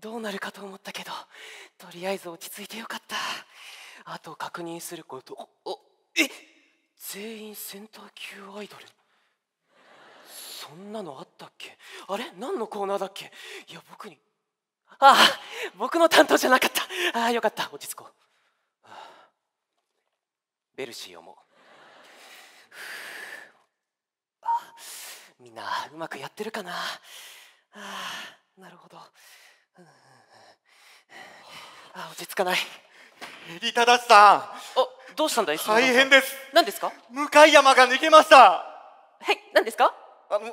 どうなるかと思ったけどとりあえず落ち着いてよかったあと確認することおおえ全員センター級アイドルそんなのあったっけあれ何のコーナーだっけいや僕にああ僕の担当じゃなかったああよかった落ち着こうベルシーをもみんなうまくやってるかなあなるほどあ落ち着かないリタダチさんあどうしたんだい大変です何ですか向山が逃げましたはい何ですかあむ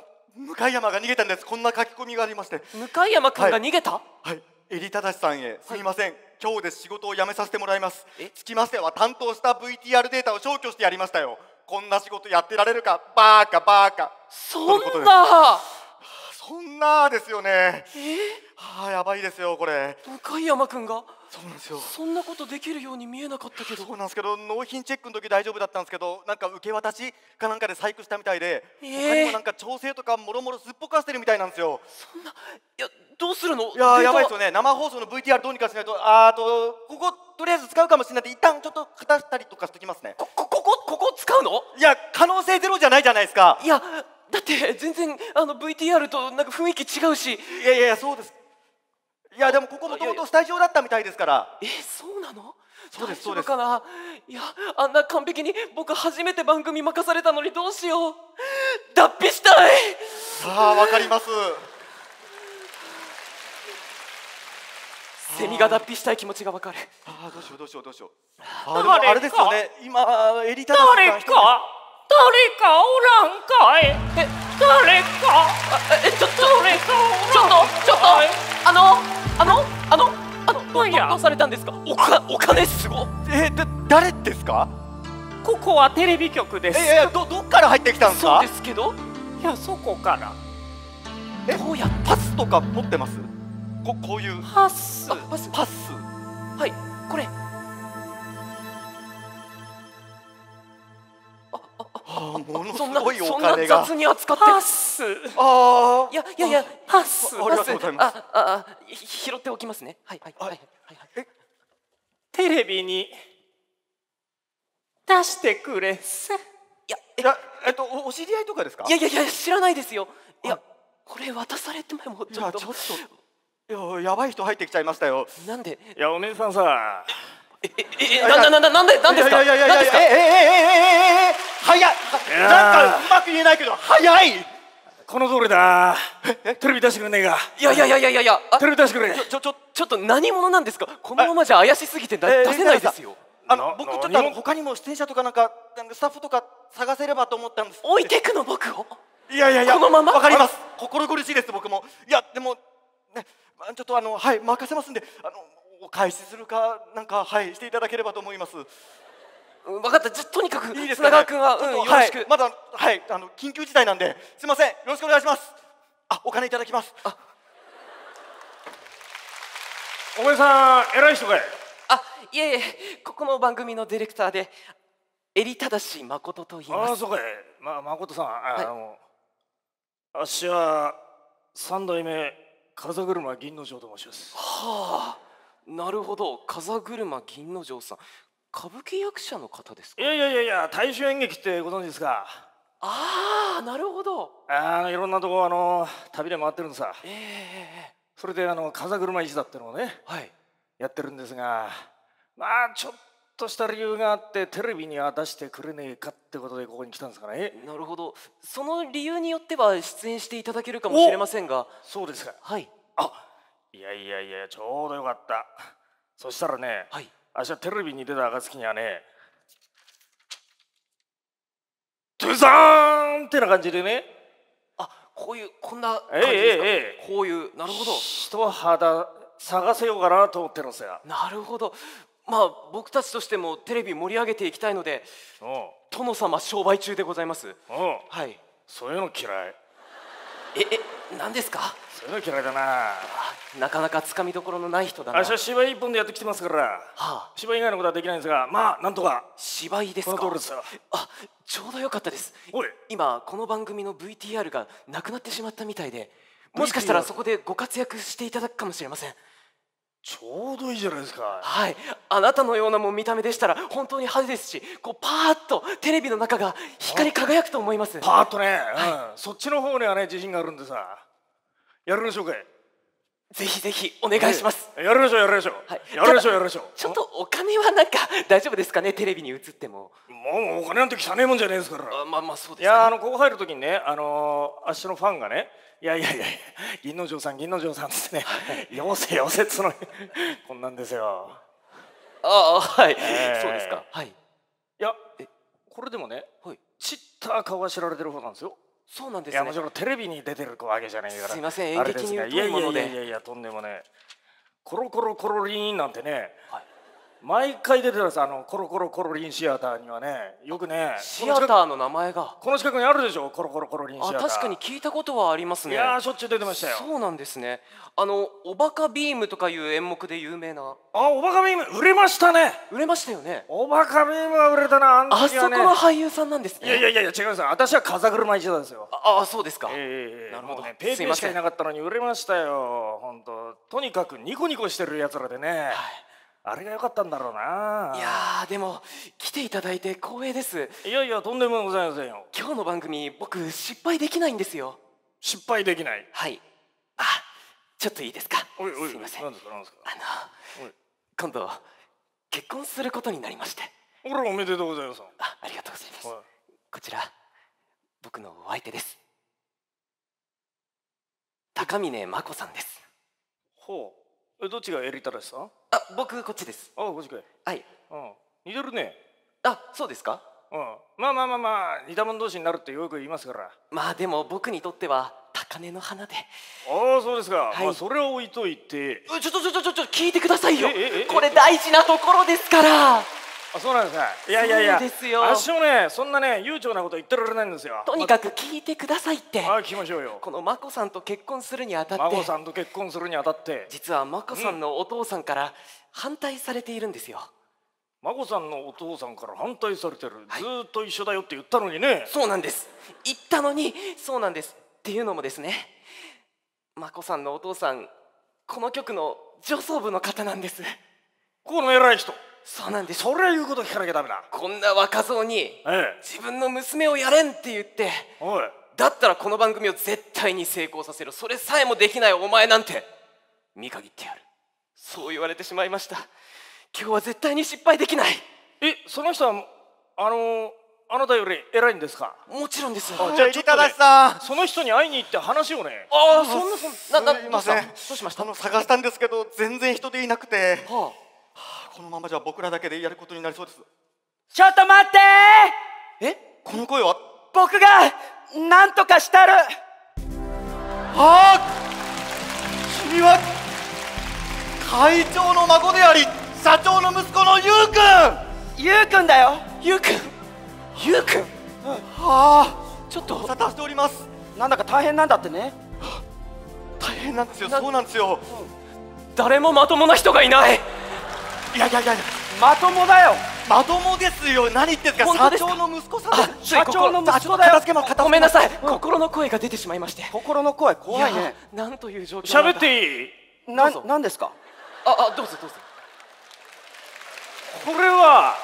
向山が逃げたんですこんな書き込みがありまして向山君が逃げた、はい、はい、エリタダチさんへすみません、はい、今日で仕事を辞めさせてもらいますつきましては担当した VTR データを消去してやりましたよこんな仕事やってられるかバーカバーカそんな女ですよねえはあやばいですよこれ向山君がそうなんですよそんなことできるように見えなかったけどそうなんですけど納品チェックの時大丈夫だったんですけどなんか受け渡しかなんかで細工したみたいで、えー、他にもなんか調整とかもろもろすっぽかしてるみたいなんですよそんないやどうするのいややばいですよね生放送の VTR どうにかしないとあとこことりあえず使うかもしれないで一旦ちょっと片したりとかしときますねここここここ使うのいや可能性ゼロじゃないじゃないですかいやだって全然あの VTR となんか雰囲気違うしいやいやそうですいやでもここもともとスタジオだったみたいですからえそうなのそうですそうですかないやあんな完璧に僕初めて番組任されたのにどうしよう脱皮したいさあわかりますセミが脱皮したい気持ちがわかるああどうしようどうしようどうしようああれですよね今エリタ誰か誰かおらんかいえ誰かえちょっとちょっとちょっとあのあのあのあのどどうされたんですかおかお金すごえだ誰ですかここはテレビ局ですえいやどどっから入ってきたんですかそうですけどいやそこからえどうやパスとか持ってますここういうパスパスパスはいこれ雑に扱ってパスああいやいやいやパスありがとうございますああ拾っておきますねはいはいはいはいはいテレビに出してくれせいやええっとおお知り合いとかですかいやいやいや知らないですよいやこれ渡されてもちょっとちょっといややばい人入ってきちゃいましたよなんでいやお姉さんさえええなんなんななんでなんですかいやいやいやいやいやいやいやいやいやい早いなんかうまく言えないけど早いこの通りだテレビ出してくれねえかいやいやいやいやいやテレビ出してくれちょちょちょっと何者なんですかこのままじゃ怪しすぎて出せないですよあの僕ちょっとあの他にも出演者とかなんかスタッフとか探せればと思ったんです置いてくの僕をいやいやいやこのままわかります心苦しいです僕もいやでもねちょっとあのはい任せますんであのお返しするかなんかはいしていただければと思います分かったじゃとにかくいいですか、ね、君は、うん、よろしく、はい、まだはいあの緊急事態なんですみませんよろしくお願いしますあお金いただきますあお前さん偉い人かいあいえいえここも番組のディレクターでえりただし、まこと言いますあそうかい、ま、誠さんあの、はい、あしは三代目風車銀之丞と申しますはあなるほど風車銀之丞さん歌舞伎役者の方ですかいやいやいや大衆演劇ってご存知ですかああなるほどああいろんなとこあの旅で回ってるのさええー、それであの風車一座ってのをね、はい、やってるんですがまあちょっとした理由があってテレビには出してくれねえかってことでここに来たんですかねなるほどその理由によっては出演していただけるかもしれませんがそうですかはいあいやいやいやちょうどよかったそしたらね、はい、あしはテレビに出た暁にはねトゥザーンってな感じでねあこういうこんな感じですか、ええこういうなるほど人肌探せようかなと思ってるんですよなるほどまあ僕たちとしてもテレビ盛り上げていきたいので殿様商売中でございますはいそういうの嫌いええ何ですかそごい嫌いだななかなかつかみどころのない人だなあしは芝居一本でやってきてますから、はあ、芝居以外のことはできないんですがまあなんとか芝居ですかこのですあちょうどよかったです今この番組の VTR がなくなってしまったみたいでもしかしたらそこでご活躍していただくかもしれませんちょうどいいじゃないですかはいあなたのようなも見た目でしたら本当に派手ですしこうパーッとテレビの中が光り輝くと思いますパーッとね、はい、そっちの方にはね自信があるんでさやるでしょうかぜひぜひお願いします、はい、やるでしょうやるでしょう、はい、やるでしょうやるでしょうちょっとお金はなんか大丈夫ですかねテレビに映ってももうお金なんて汚ねえもんじゃねえですからまあまあそうですいやあのここ入る時にねあのー、あっしのファンがねいやいやいや銀之丞さん銀之丞さん」ですね「よせよせ」つのこんなんですよああはい、えー、そうですかはいいやこれでもね、はい、ちった顔は知られてる方なんですよそうなんですねいやもちろんテレビに出てる子わけじゃないからすいません演劇に疎いものでいやいやいやいやとんでもねコロコロコロリンなんてね、はい毎回出てたさあのコロコロコロリンシアターにはねよくねシアターの名前がこの近くにあるでしょコロコロコロリンシアター確かに聞いたことはありますねいやしょっちゅう出てましたよそうなんですねあのおバカビームとかいう演目で有名なあおバカビーム売れましたね売れましたよねおバカビームは売れたなあ,、ね、あそこの俳優さんなんですねいやいやいや違います私は風車一座ですよああそうですか、えー、なるほど、ね、ペーペーしかいなかったのに売れましたよ本当とにかくニコニコしてるやつらでね、はいあれが良かったんだろうないやでも来ていただいて光栄ですいやいやとんでもございませんよ今日の番組僕失敗できないんですよ失敗できないはいあちょっといいですかおいおいすいません何ですか何ですかあの今度結婚することになりましておらおめでとうございますあありがとうございますこちら僕のお相手です高峰真子さんですほうえどっちがエリタラシさんあ僕こっちですあこっちかいはいうん似てるねあそうですかうんまあまあまあまあ似た者同士になるってよく言いますからまあでも僕にとっては高嶺の花でああそうですか、はい、まあ、それを置いといてちょちょちょちょちょ聞いてくださいよこれ大事なところですからあそうなんですねいやいやいやですよ足ねそんなね悠長なこと言ってられないんですよとにかく聞いてくださいってあ聞きましょうよこの眞子さんと結婚するにあたって眞子さんと結婚するにあたって実は眞子さんのお父さんから反対されているんですよ、眞子さんのお父さんから反対されてる、はい、ずっと一緒だよって言ったのにねそうなんです言ったのにそうなんですっていうのもですね眞子さんのお父さんこの局の上層部の方なんですこの偉い人そうなんでそれは言うこと聞かなきゃダメだこんな若造に、ええ、自分の娘をやれんって言っておいだったらこの番組を絶対に成功させるそれさえもできないお前なんて見限ってやるそう言われてしまいました今日は絶対に失敗できないえその人はあのあなたより偉いんですかもちろんですじゃあ入田だしさん、その人に会いに行って話をねああそんなそんなななどうしどうしましたあの探したんですけど全然人でいなくてはあこのままじゃ僕らだけでやることになりそうですちょっと待ってえこの声は僕が何とかしたるあ君は会長の孫であり社長の息子のゆうくんゆうくんだよゆうくんゆうくん、はあちょっとお沙汰しておりますなんだか大変なんだってね大変なんですよそうなんですよ、誰もまともな人がいないいやいやいやまともだよまともですよ何言ってんすか社長の息子さん社長の息子だよごめんなさい、うん、心の声が出てしまいまして心の声怖いねなんという状況喋っていいな何ですかああどうぞどうぞこれは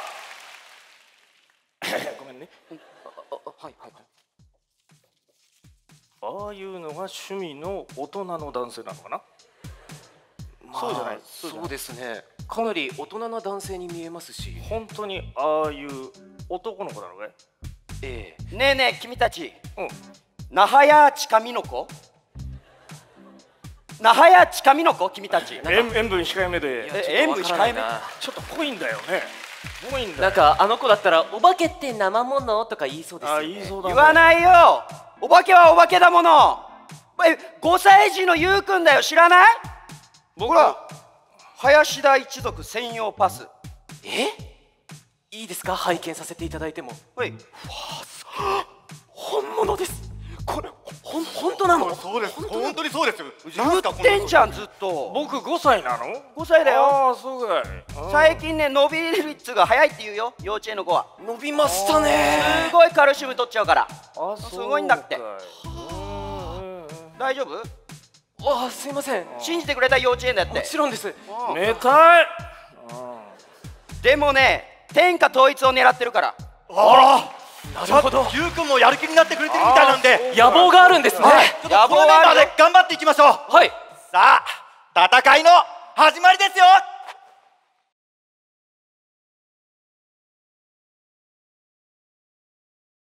ごめんねはいはいはいああいうのが趣味の大人の男性なのかなそうじゃないそうですねかなり大人な男性に見えますし本当にああいう男の子なのかいええねえねえ君たち、うん、那覇屋近美の子那覇屋近美の子君たち塩分控えめで塩分控えめちょっと濃いんだよね濃いんだなんかあの子だったら「お化けって生もの?」とか言いそうですよ、ね、あ言いそうだ、言わないよお化けはお化けだものえ5歳児のゆうくんだよ知らない僕ら林田一族専用パスえいいですか拝見させていただいてもはい本物ですこれほん本当なのそうです本当にそうですよ言ってんじゃんずっと僕5歳なの5歳だよああすごい最近ね伸び率が早いって言うよ幼稚園の子は伸びましたねすごいカルシウム取っちゃうからあすごいんだって大丈夫あすいません信じてくれた幼稚園だってもちろんです寝たいでもね天下統一を狙ってるからあらなるほどゆうくんもやる気になってくれてるみたいなんで野望があるんですね、野望があメンバーで頑張っていきましょうはいさあ戦いの始まりですよ